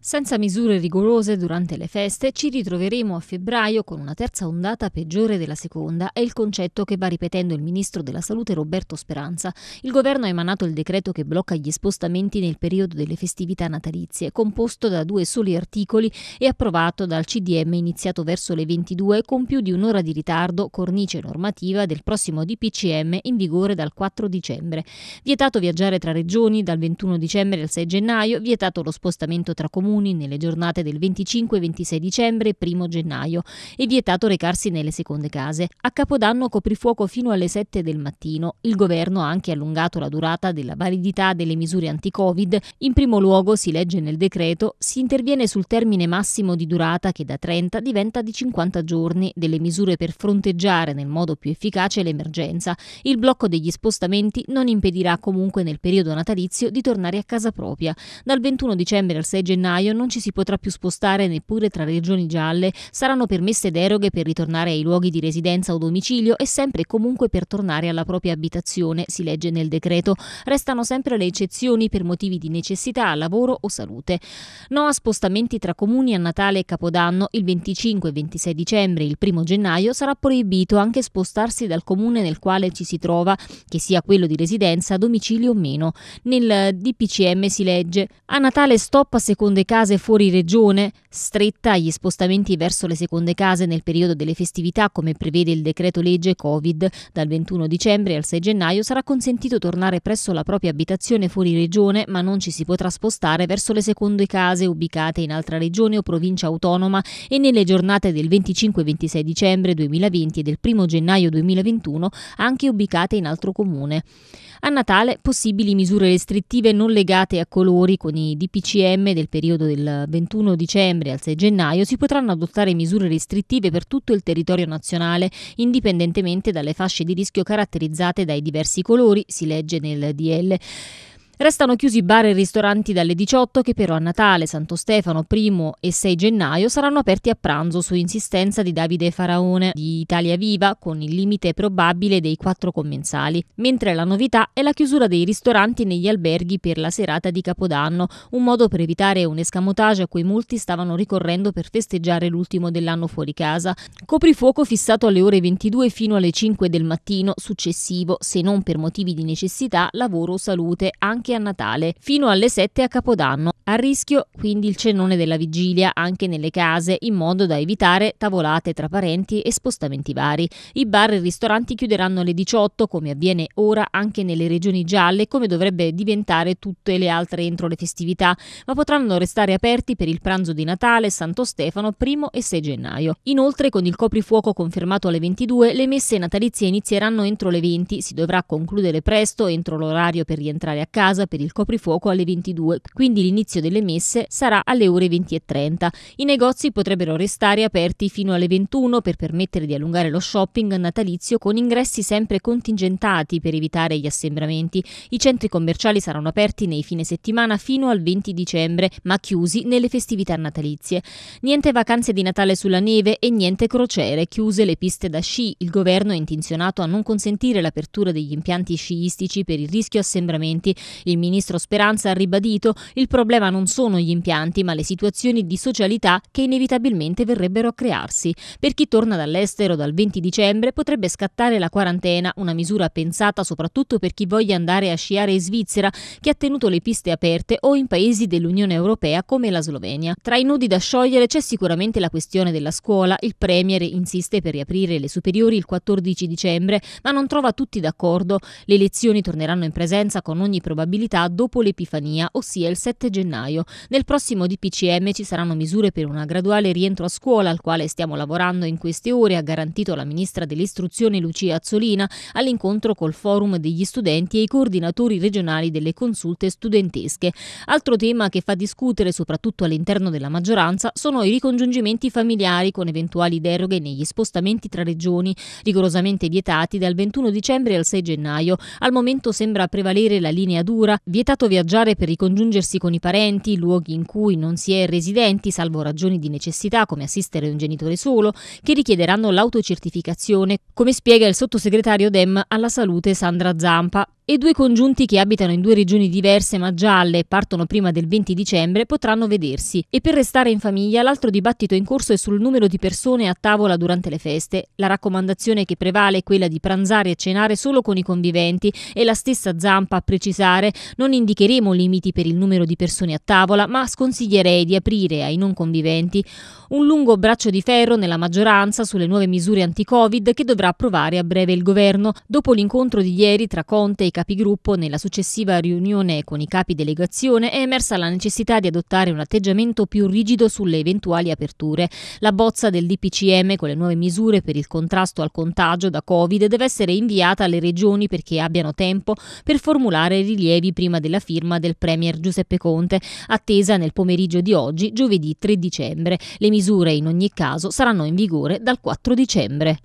Senza misure rigorose durante le feste ci ritroveremo a febbraio con una terza ondata peggiore della seconda, è il concetto che va ripetendo il ministro della Salute Roberto Speranza. Il governo ha emanato il decreto che blocca gli spostamenti nel periodo delle festività natalizie, composto da due soli articoli e approvato dal CDM iniziato verso le 22 con più di un'ora di ritardo, cornice normativa del prossimo DPCM in vigore dal 4 dicembre. Vietato viaggiare tra regioni dal 21 dicembre al 6 gennaio, vietato lo spostamento tra comuni comuni nelle giornate del 25 26 dicembre e 1 gennaio e vietato recarsi nelle seconde case. A Capodanno coprifuoco fino alle 7 del mattino. Il governo ha anche allungato la durata della validità delle misure anti-Covid. In primo luogo, si legge nel decreto, si interviene sul termine massimo di durata che da 30 diventa di 50 giorni delle misure per fronteggiare nel modo più efficace l'emergenza. Il blocco degli spostamenti non impedirà comunque nel periodo natalizio di tornare a casa propria. Dal 21 dicembre al 6 gennaio gennaio non ci si potrà più spostare neppure tra regioni gialle, saranno permesse deroghe per ritornare ai luoghi di residenza o domicilio e sempre e comunque per tornare alla propria abitazione, si legge nel decreto. Restano sempre le eccezioni per motivi di necessità, lavoro o salute. No a spostamenti tra comuni a Natale e Capodanno il 25 e 26 dicembre, e il 1 gennaio sarà proibito anche spostarsi dal comune nel quale ci si trova, che sia quello di residenza, domicilio o meno. Nel DPCM si legge a Natale stop a seconde case fuori regione, stretta agli spostamenti verso le seconde case nel periodo delle festività come prevede il decreto legge Covid. Dal 21 dicembre al 6 gennaio sarà consentito tornare presso la propria abitazione fuori regione ma non ci si potrà spostare verso le seconde case ubicate in altra regione o provincia autonoma e nelle giornate del 25-26 dicembre 2020 e del 1 gennaio 2021 anche ubicate in altro comune. A Natale possibili misure restrittive non legate a colori con i DPCM del periodo periodo del 21 dicembre al 6 gennaio si potranno adottare misure restrittive per tutto il territorio nazionale, indipendentemente dalle fasce di rischio caratterizzate dai diversi colori, si legge nel DL. Restano chiusi bar e ristoranti dalle 18 che però a Natale, Santo Stefano, 1 e 6 gennaio saranno aperti a pranzo su insistenza di Davide Faraone di Italia Viva con il limite probabile dei 4 commensali, mentre la novità è la chiusura dei ristoranti negli alberghi per la serata di Capodanno, un modo per evitare un escamotage a cui molti stavano ricorrendo per festeggiare l'ultimo dell'anno fuori casa. Coprifuoco fissato alle ore 22 fino alle 5 del mattino successivo, se non per motivi di necessità, lavoro o salute, anche anche a Natale, fino alle 7 a Capodanno. A rischio quindi il cenone della vigilia anche nelle case, in modo da evitare tavolate tra parenti e spostamenti vari. I bar e i ristoranti chiuderanno alle 18, come avviene ora anche nelle regioni gialle, come dovrebbe diventare tutte le altre entro le festività, ma potranno restare aperti per il pranzo di Natale, Santo Stefano, primo e 6 gennaio. Inoltre, con il coprifuoco confermato alle 22, le messe natalizie inizieranno entro le 20, si dovrà concludere presto entro l'orario per rientrare a casa casa per il coprifuoco alle 22, quindi l'inizio delle messe sarà alle ore 20.30. I negozi potrebbero restare aperti fino alle 21 per permettere di allungare lo shopping natalizio con ingressi sempre contingentati per evitare gli assembramenti. I centri commerciali saranno aperti nei fine settimana fino al 20 dicembre, ma chiusi nelle festività natalizie. Niente vacanze di Natale sulla neve e niente crociere, chiuse le piste da sci. Il governo è intenzionato a non consentire l'apertura degli impianti sciistici per il rischio assembramenti. Il ministro Speranza ha ribadito il problema non sono gli impianti ma le situazioni di socialità che inevitabilmente verrebbero a crearsi. Per chi torna dall'estero dal 20 dicembre potrebbe scattare la quarantena, una misura pensata soprattutto per chi voglia andare a sciare in Svizzera che ha tenuto le piste aperte o in paesi dell'Unione Europea come la Slovenia. Tra i nudi da sciogliere c'è sicuramente la questione della scuola. Il Premier insiste per riaprire le superiori il 14 dicembre ma non trova tutti d'accordo. Le lezioni torneranno in presenza con ogni probabilità stabilità dopo l'Epifania, ossia il 7 gennaio. Nel prossimo DPCM ci saranno misure per una graduale rientro a scuola, al quale stiamo lavorando in queste ore, ha garantito la ministra dell'Istruzione Lucia Azzolina all'incontro col forum degli studenti e i coordinatori regionali delle consulte studentesche. Altro tema che fa discutere, soprattutto all'interno della maggioranza, sono i ricongiungimenti familiari con eventuali deroghe negli spostamenti tra regioni, rigorosamente vietati dal 21 dicembre al 6 gennaio. Al momento sembra prevalere la linea dura misura, vietato viaggiare per ricongiungersi con i parenti, luoghi in cui non si è residenti, salvo ragioni di necessità come assistere un genitore solo, che richiederanno l'autocertificazione, come spiega il sottosegretario DEM alla salute Sandra Zampa, e due congiunti che abitano in due regioni diverse ma gialle e partono prima del 20 dicembre potranno vedersi. E per restare in famiglia l'altro dibattito in corso è sul numero di persone a tavola durante le feste. La raccomandazione che prevale è quella di pranzare e cenare solo con i conviventi e la stessa Zampa a precisare non indicheremo limiti per il numero di persone a tavola ma sconsiglierei di aprire ai non conviventi un lungo braccio di ferro nella maggioranza sulle nuove misure anti-Covid che dovrà approvare a breve il governo dopo l'incontro di ieri tra Conte e Capigruppo, nella successiva riunione con i capi delegazione, è emersa la necessità di adottare un atteggiamento più rigido sulle eventuali aperture. La bozza del DPCM con le nuove misure per il contrasto al contagio da Covid deve essere inviata alle regioni perché abbiano tempo per formulare rilievi prima della firma del Premier Giuseppe Conte, attesa nel pomeriggio di oggi, giovedì 3 dicembre. Le misure in ogni caso saranno in vigore dal 4 dicembre.